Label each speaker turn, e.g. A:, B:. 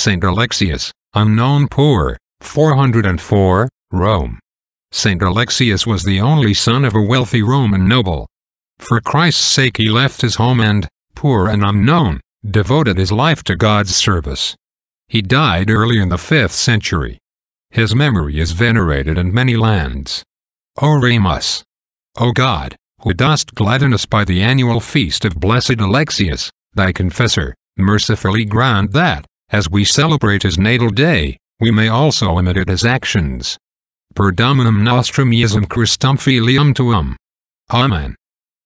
A: St. Alexius, unknown poor, 404, Rome. St. Alexius was the only son of a wealthy Roman noble. For Christ's sake he left his home and, poor and unknown, devoted his life to God's service. He died early in the 5th century. His memory is venerated in many lands. O Remus, O God, who dost gladden us by the annual feast of Blessed Alexius, thy confessor, mercifully grant that, as we celebrate his natal day, we may also imitate his actions. Per dominum nostrum iesum Christum filium tuum. Amen.